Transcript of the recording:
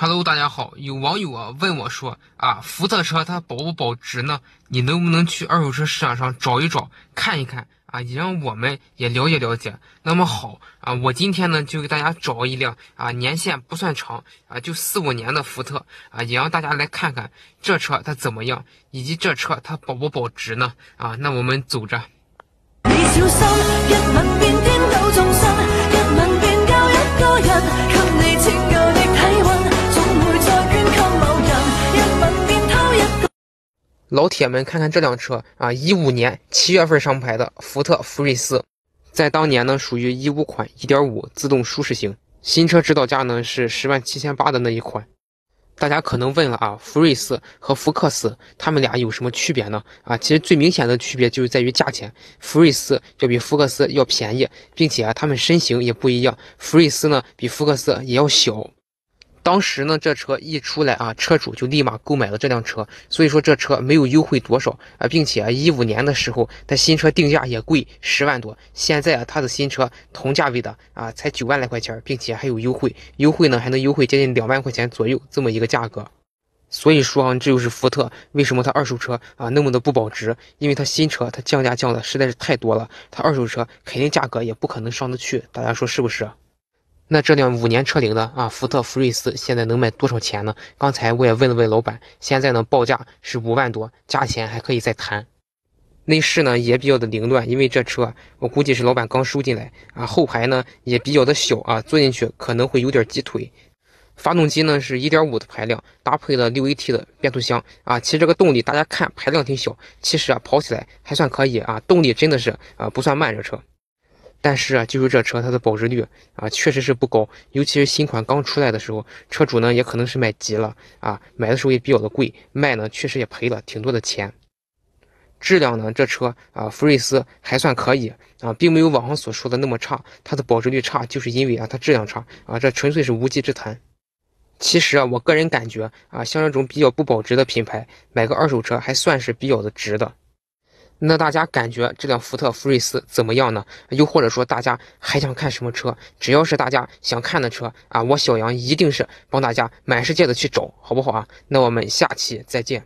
Hello，大家好。有网友啊问我说啊，福特车它保不保值呢？你能不能去二手车市场上找一找，看一看啊，也让我们也了解了解。那么好啊，我今天呢就给大家找一辆啊，年限不算长啊，就四五年的福特啊，也让大家来看看这车它怎么样，以及这车它保不保值呢？啊，那我们走着。老铁们，看看这辆车啊，一五年七月份上牌的福特福睿斯，在当年呢属于一五款一点五自动舒适型，新车指导价呢是十万七千八的那一款。大家可能问了啊，福睿斯和福克斯他们俩有什么区别呢？啊，其实最明显的区别就是在于价钱，福睿斯要比福克斯要便宜，并且啊，他们身形也不一样，福睿斯呢比福克斯也要小。当时呢，这车一出来啊，车主就立马购买了这辆车，所以说这车没有优惠多少啊，并且啊，一五年的时候它新车定价也贵十万多，现在啊，它的新车同价位的啊才九万来块钱，并且还有优惠，优惠呢还能优惠接近两万块钱左右这么一个价格。所以说啊，这就是福特为什么它二手车啊那么的不保值，因为它新车它降价降的实在是太多了，它二手车肯定价格也不可能上得去，大家说是不是？那这辆五年车龄的啊，福特福睿斯现在能卖多少钱呢？刚才我也问了问老板，现在呢报价是五万多，价钱还可以再谈。内饰呢也比较的凌乱，因为这车我估计是老板刚收进来啊。后排呢也比较的小啊，坐进去可能会有点挤腿。发动机呢是一点五的排量，搭配了六 AT 的变速箱啊。其实这个动力大家看排量挺小，其实啊跑起来还算可以啊，动力真的是啊不算慢这车。但是啊，就是这车，它的保值率啊，确实是不高。尤其是新款刚出来的时候，车主呢也可能是买急了啊，买的时候也比较的贵，卖呢确实也赔了挺多的钱。质量呢，这车啊，福瑞斯还算可以啊，并没有网上所说的那么差。它的保值率差，就是因为啊，它质量差啊，这纯粹是无稽之谈。其实啊，我个人感觉啊，像这种比较不保值的品牌，买个二手车还算是比较的值的。那大家感觉这辆福特福睿斯怎么样呢？又或者说大家还想看什么车？只要是大家想看的车啊，我小杨一定是帮大家满世界的去找，好不好啊？那我们下期再见。